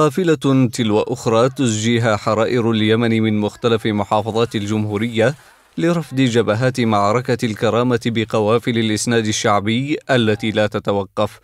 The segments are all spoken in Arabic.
قافلة تلو أخرى تزجيها حرائر اليمن من مختلف محافظات الجمهورية لرفض جبهات معركة الكرامة بقوافل الإسناد الشعبي التي لا تتوقف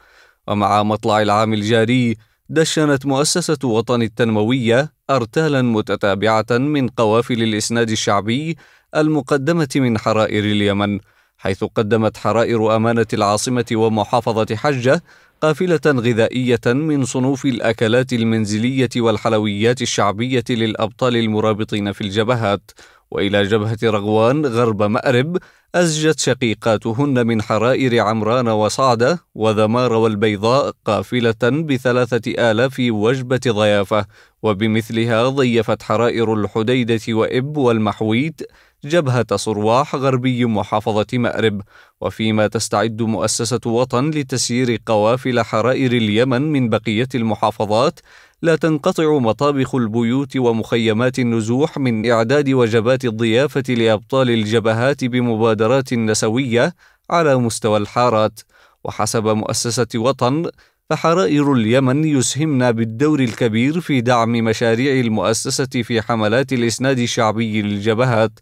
ومع مطلع العام الجاري دشنت مؤسسة وطن التنموية أرتالا متتابعة من قوافل الإسناد الشعبي المقدمة من حرائر اليمن حيث قدمت حرائر أمانة العاصمة ومحافظة حجة قافلة غذائية من صنوف الأكلات المنزلية والحلويات الشعبية للأبطال المرابطين في الجبهات، وإلى جبهة رغوان غرب مأرب أزجت شقيقاتهن من حرائر عمران وصعدة وذمار والبيضاء قافلة بثلاثة آلاف وجبة ضيافة وبمثلها ضيفت حرائر الحديدة وإب والمحويت جبهة صرواح غربي محافظة مأرب وفيما تستعد مؤسسة وطن لتسيير قوافل حرائر اليمن من بقية المحافظات لا تنقطع مطابخ البيوت ومخيمات النزوح من إعداد وجبات الضيافة لأبطال الجبهات بمبادرات نسوية على مستوى الحارات وحسب مؤسسة وطن فحرائر اليمن يسهمن بالدور الكبير في دعم مشاريع المؤسسة في حملات الإسناد الشعبي للجبهات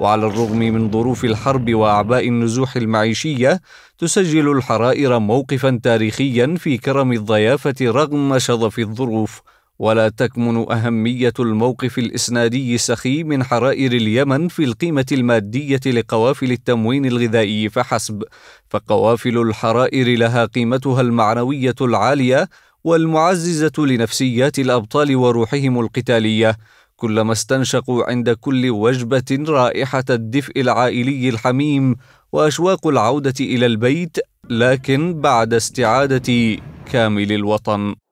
وعلى الرغم من ظروف الحرب وأعباء النزوح المعيشية تسجل الحرائر موقفا تاريخيا في كرم الضيافة رغم شظف الظروف ولا تكمن أهمية الموقف الإسنادي السخي من حرائر اليمن في القيمة المادية لقوافل التموين الغذائي فحسب، فقوافل الحرائر لها قيمتها المعنوية العالية والمعززة لنفسيات الأبطال وروحهم القتالية، كلما استنشقوا عند كل وجبة رائحة الدفء العائلي الحميم وأشواق العودة إلى البيت، لكن بعد استعادة كامل الوطن.